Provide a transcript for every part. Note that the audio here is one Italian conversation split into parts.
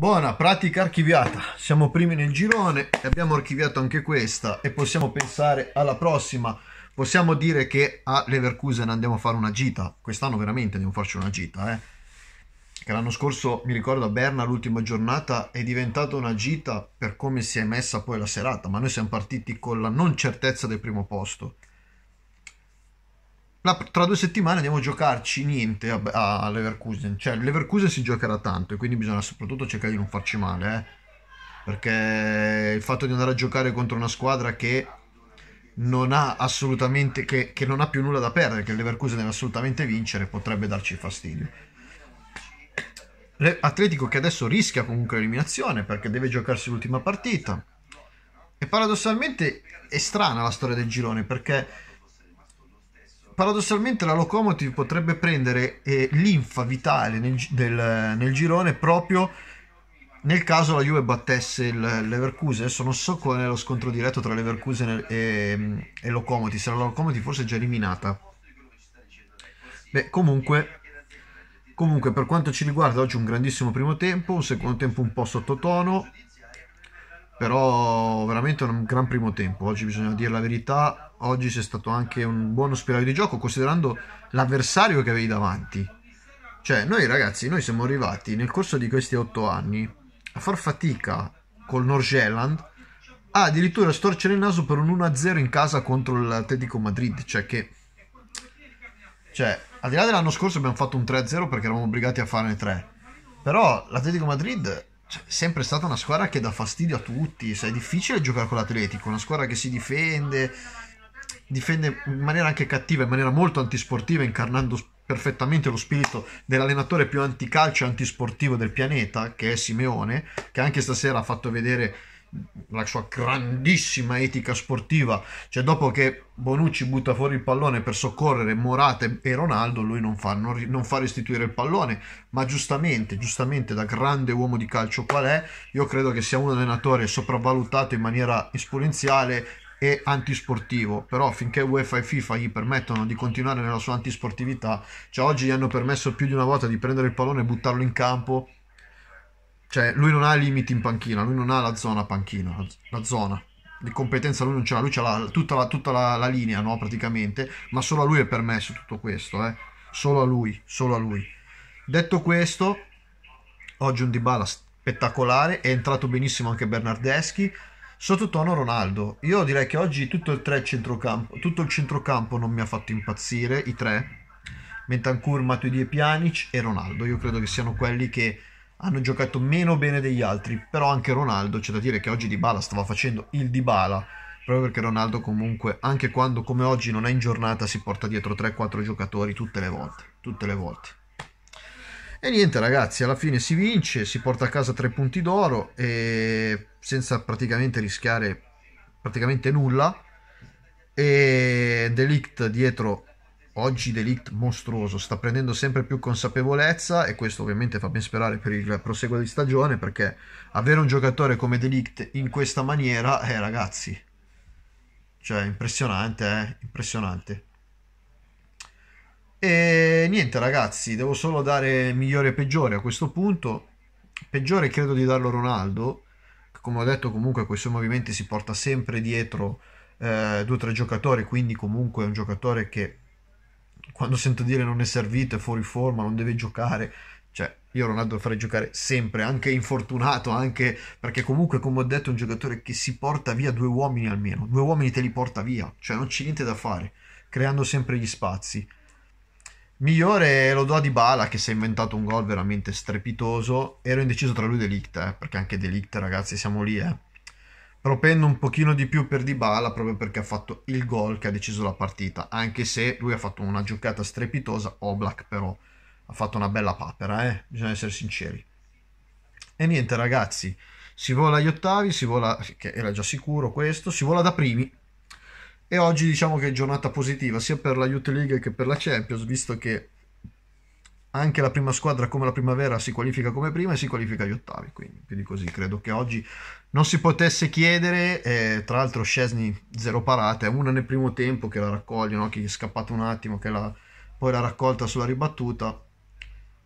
Buona pratica archiviata, siamo primi nel girone e abbiamo archiviato anche questa e possiamo pensare alla prossima. Possiamo dire che a Leverkusen andiamo a fare una gita, quest'anno veramente andiamo a farci una gita. Eh? Che l'anno scorso, mi ricordo, a Berna l'ultima giornata è diventata una gita per come si è messa poi la serata, ma noi siamo partiti con la non certezza del primo posto. La, tra due settimane andiamo a giocarci niente a, a Leverkusen. Cioè, Leverkusen si giocherà tanto e quindi bisogna soprattutto cercare di non farci male. Eh? Perché il fatto di andare a giocare contro una squadra che non ha assolutamente che, che non ha più nulla da perdere, che Leverkusen deve assolutamente vincere, potrebbe darci fastidio. Atletico che adesso rischia comunque l'eliminazione perché deve giocarsi l'ultima partita. E paradossalmente è strana la storia del girone perché paradossalmente la Locomotive potrebbe prendere eh, l'infa vitale nel, del, nel, girone proprio nel caso la Juve battesse il Leverkusen. Adesso non so qual è lo scontro diretto tra Leverkusen e, e Locomotive, se la Locomotive forse è già eliminata. Beh, comunque Comunque, per quanto ci riguarda, oggi un grandissimo primo tempo, un secondo tempo un po' sottotono, però veramente un gran primo tempo, oggi bisogna dire la verità, oggi c'è stato anche un buono spiraglio di gioco considerando l'avversario che avevi davanti. Cioè, noi ragazzi, noi siamo arrivati nel corso di questi otto anni a far fatica col Norgeland a addirittura storcere il naso per un 1-0 in casa contro l'Atletico Madrid, cioè che... Cioè, al di là dell'anno scorso abbiamo fatto un 3-0 perché eravamo obbligati a farne 3, però l'Atletico Madrid cioè, sempre stata una squadra che dà fastidio a tutti. Cioè, è difficile giocare con l'Atletico, una squadra che si difende, difende in maniera anche cattiva, in maniera molto antisportiva, incarnando perfettamente lo spirito dell'allenatore più anticalcio e antisportivo del pianeta, che è Simeone, che anche stasera ha fatto vedere la sua grandissima etica sportiva, cioè dopo che Bonucci butta fuori il pallone per soccorrere Morate e Ronaldo, lui non fa, non, non fa, restituire il pallone, ma giustamente, giustamente da grande uomo di calcio qual è, io credo che sia un allenatore sopravvalutato in maniera esponenziale e antisportivo, però finché UEFA e FIFA gli permettono di continuare nella sua antisportività, cioè oggi gli hanno permesso più di una volta di prendere il pallone e buttarlo in campo cioè, lui non ha limiti in panchina, lui non ha la zona panchina, la zona di competenza lui non ce l'ha, lui ce l'ha tutta, la, tutta la, la linea, no, praticamente, ma solo a lui è permesso tutto questo, eh. Solo a lui, solo a lui. Detto questo, oggi un Dybala spettacolare, è entrato benissimo anche Bernardeschi, sottotono Ronaldo. Io direi che oggi tutto il, tre centrocampo, tutto il centrocampo non mi ha fatto impazzire, i tre, Mentancur, Matuidi e Pjanic e Ronaldo. Io credo che siano quelli che hanno giocato meno bene degli altri, però anche Ronaldo, c'è da dire che oggi Dybala stava facendo il Dybala, proprio perché Ronaldo comunque, anche quando come oggi non è in giornata, si porta dietro 3-4 giocatori tutte le volte, tutte le volte. E niente ragazzi, alla fine si vince, si porta a casa 3 punti d'oro e senza praticamente rischiare praticamente nulla. E Delict dietro oggi Delict mostruoso sta prendendo sempre più consapevolezza e questo ovviamente fa ben sperare per il proseguo di stagione perché avere un giocatore come Delict in questa maniera eh ragazzi cioè impressionante eh impressionante e niente ragazzi devo solo dare migliore e peggiore a questo punto peggiore credo di darlo Ronaldo che come ho detto comunque con i suoi movimenti si porta sempre dietro eh, due o tre giocatori quindi comunque è un giocatore che quando sento dire non è servito, è fuori forma, non deve giocare, cioè io Ronaldo lo farei giocare sempre, anche infortunato, anche perché comunque come ho detto è un giocatore che si porta via due uomini almeno, due uomini te li porta via, cioè non c'è niente da fare, creando sempre gli spazi. Migliore lo do a Dybala che si è inventato un gol veramente strepitoso, ero indeciso tra lui e Delict, eh, perché anche Delict ragazzi siamo lì, eh propendo un pochino di più per Dybala proprio perché ha fatto il gol che ha deciso la partita, anche se lui ha fatto una giocata strepitosa, Oblak però ha fatto una bella papera, eh? bisogna essere sinceri. E niente ragazzi, si vola agli ottavi, si vola, che era già sicuro questo, si vola da primi. E oggi diciamo che è giornata positiva sia per la Youth League che per la Champions, visto che anche la prima squadra come la primavera si qualifica come prima e si qualifica agli ottavi quindi più di così credo che oggi non si potesse chiedere eh, tra l'altro Scesni zero parate una nel primo tempo che la raccoglie no? che gli è scappato un attimo che la, poi la raccolta sulla ribattuta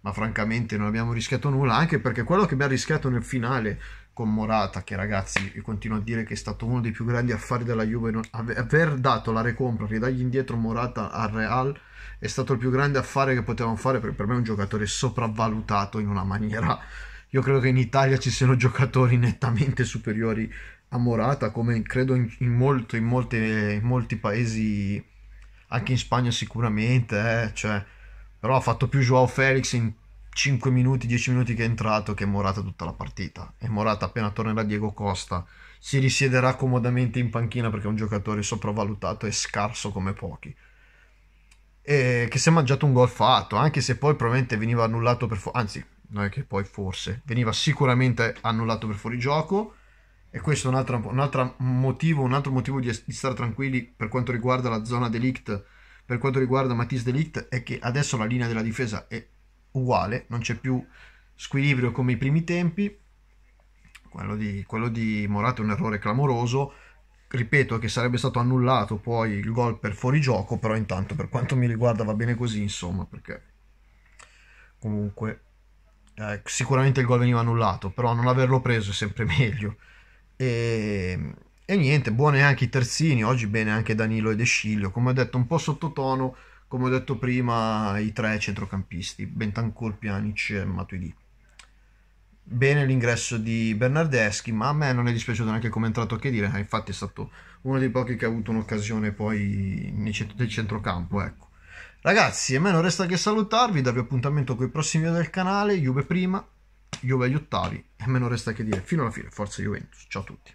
ma francamente non abbiamo rischiato nulla anche perché quello che abbiamo rischiato nel finale con Morata, che ragazzi, io continuo a dire che è stato uno dei più grandi affari della Juve. aver dato la recompra, ridargli indietro Morata al Real è stato il più grande affare che potevano fare. Perché per me è un giocatore sopravvalutato in una maniera. Io credo che in Italia ci siano giocatori nettamente superiori a Morata, come credo in, in, molto, in, molte, in molti paesi, anche in Spagna sicuramente. Eh, cioè, però ha fatto più Joao Felix in 5 minuti, 10 minuti che è entrato che è Morata tutta la partita. È Morata appena tornerà Diego Costa si risiederà comodamente in panchina perché è un giocatore sopravvalutato e scarso come pochi. E che si è mangiato un gol fatto, anche se poi probabilmente veniva annullato per fuori, anzi, non è che poi forse, veniva sicuramente annullato per fuori gioco. E questo è un altro, un altro motivo, un altro motivo di, di stare tranquilli per quanto riguarda la zona delict, per quanto riguarda Matisse delict, è che adesso la linea della difesa è uguale, non c'è più squilibrio come i primi tempi, quello di, quello di Morata è un errore clamoroso, ripeto che sarebbe stato annullato poi il gol per fuorigioco, però intanto per quanto mi riguarda va bene così, insomma, perché comunque eh, sicuramente il gol veniva annullato, però non averlo preso è sempre meglio. E, e niente, buone anche i terzini, oggi bene anche Danilo e De Sciglio, come ho detto un po' sottotono come ho detto prima, i tre centrocampisti, Bentancur, Pjanic e Matuidi. Bene l'ingresso di Bernardeschi, ma a me non è dispiaciuto neanche come è entrato a che dire, eh, infatti è stato uno dei pochi che ha avuto un'occasione poi nel centrocampo, ecco. Ragazzi, a me non resta che salutarvi, darvi appuntamento con i prossimi video del canale, Juve prima, Juve agli ottavi, e a me non resta che dire, fino alla fine, forza Juventus, ciao a tutti.